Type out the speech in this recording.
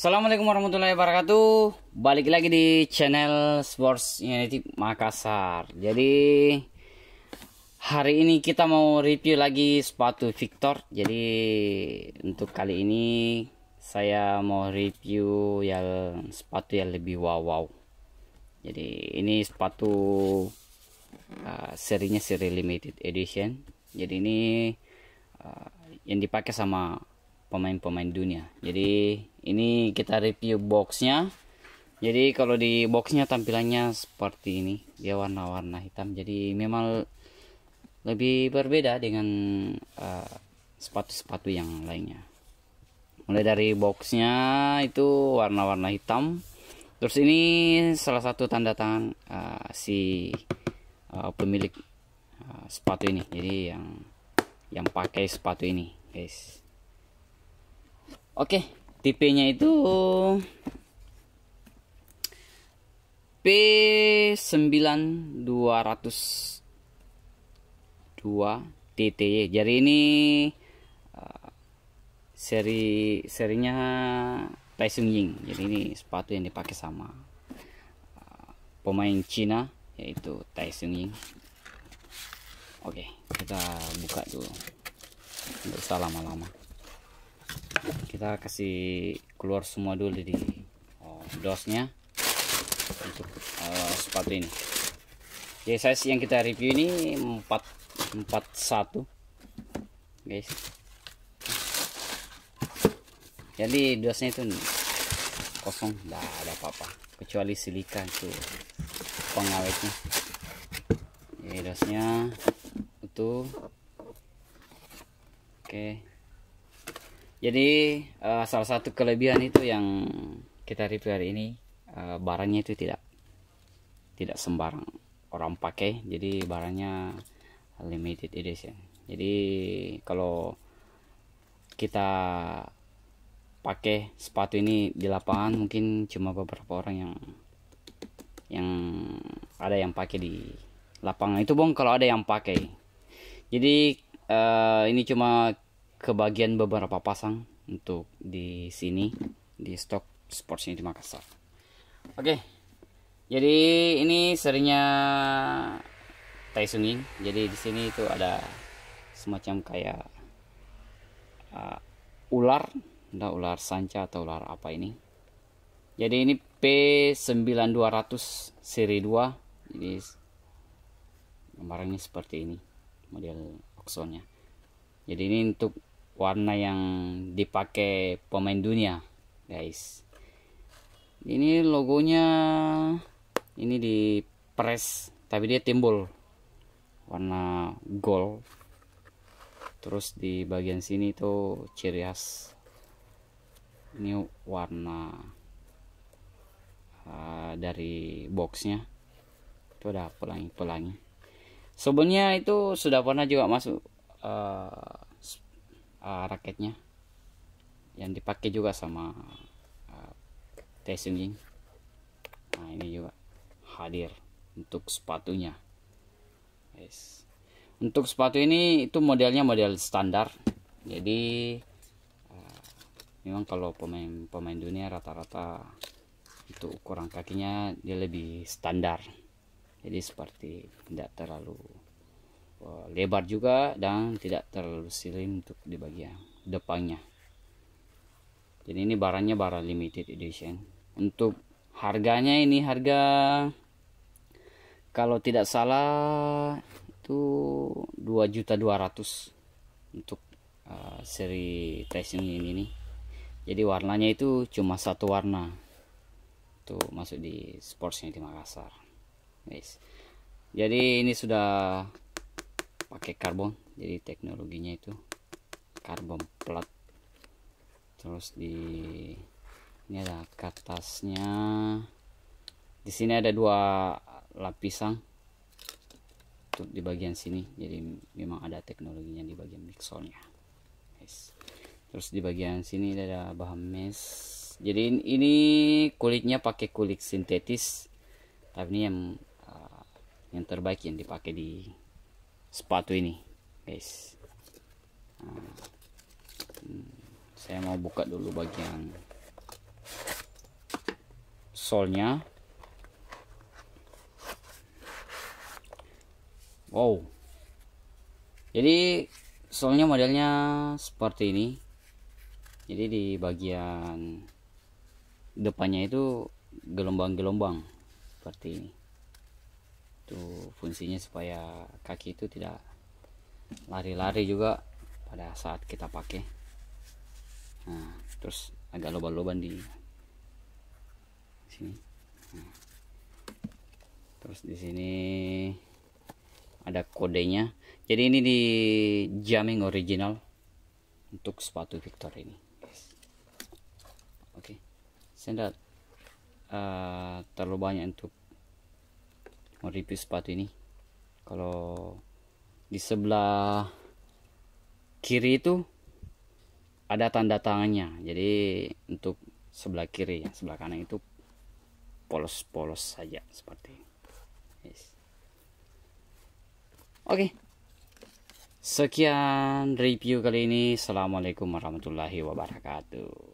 Assalamualaikum warahmatullahi wabarakatuh Balik lagi di channel Sports United Makassar Jadi Hari ini kita mau review lagi sepatu Victor Jadi untuk kali ini Saya mau review yang sepatu yang lebih wow-wow Jadi ini sepatu uh, Serinya seri limited edition Jadi ini uh, Yang dipakai sama pemain-pemain dunia jadi ini kita review boxnya jadi kalau di boxnya tampilannya seperti ini dia warna-warna hitam jadi memang lebih berbeda dengan eh, sepatu-sepatu uh, yang lainnya mulai dari boxnya itu warna-warna hitam terus ini salah satu tanda tangan uh, si uh, pemilik uh, sepatu ini jadi yang yang pakai sepatu ini guys Oke, tipenya itu P9200 2 TTY. Jadi ini uh, seri serinya Taisung Ying. Jadi ini sepatu yang dipakai sama uh, pemain Cina yaitu Taisung Ying. Oke, kita buka dulu. Enggak usah lama-lama kita kasih keluar semua dulu di eh, dosnya untuk uh, sepatu ini jadi size yang kita review ini 441 41 guys jadi dosnya itu kosong nggak ada apa-apa kecuali silika itu pengawetnya jadi dosnya utuh oke okay jadi uh, salah satu kelebihan itu yang kita review hari ini uh, barangnya itu tidak tidak sembarang orang pakai jadi barangnya limited edition jadi kalau kita pakai sepatu ini di lapangan mungkin cuma beberapa orang yang yang ada yang pakai di lapangan itu bong kalau ada yang pakai jadi uh, ini cuma kebagian beberapa pasang untuk di sini di stok sports ini di Makassar. Oke, jadi ini serinya Taisungin. Jadi di sini itu ada semacam kayak uh, ular, enggak ular sanca atau ular apa ini. Jadi ini P9200 seri 2. Jadi gambarannya seperti ini model oksonnya. Jadi ini untuk warna yang dipakai pemain dunia guys ini logonya ini di press tapi dia timbul warna gold terus di bagian sini tuh ciri khas ini warna uh, dari boxnya itu ada pelangi-pelangi sebenarnya itu sudah pernah juga masuk uh, uh, raketnya yang dipakai juga sama uh, Taesung nah ini juga hadir untuk sepatunya yes. untuk sepatu ini itu modelnya model standar jadi uh, memang kalau pemain pemain dunia rata-rata itu ukuran kakinya dia lebih standar jadi seperti tidak terlalu lebar juga dan tidak terlalu silin untuk di bagian depannya jadi ini barangnya barang limited edition untuk harganya ini harga kalau tidak salah itu juta 2.200 untuk uh, seri tracing ini nih jadi warnanya itu cuma satu warna tuh masuk di sportsnya di Makassar guys jadi ini sudah pakai karbon jadi teknologinya itu karbon plat terus di ini ada kertasnya di sini ada dua lapisan untuk di bagian sini jadi memang ada teknologinya di bagian mixonnya yes. terus di bagian sini ada bahan mesh jadi ini kulitnya pakai kulit sintetis tapi ini yang ah, yang terbaik yang dipakai di sepatu ini guys hmm. saya mau buka dulu bagian solnya wow jadi solnya modelnya seperti ini jadi di bagian depannya itu gelombang-gelombang seperti ini itu fungsinya supaya kaki itu tidak lari-lari juga pada saat kita pakai nah, terus agak loban-loban di sini nah. terus di sini ada kodenya jadi ini di jamming original untuk sepatu Victor ini oke okay. saya tidak uh, eh, terlalu banyak untuk mereview sepatu ini kalau di sebelah kiri itu ada tanda tangannya jadi untuk sebelah kiri yang sebelah kanan itu polos-polos saja seperti Yes. Oke. Okay. Sekian review kali ini. Assalamualaikum warahmatullahi wabarakatuh.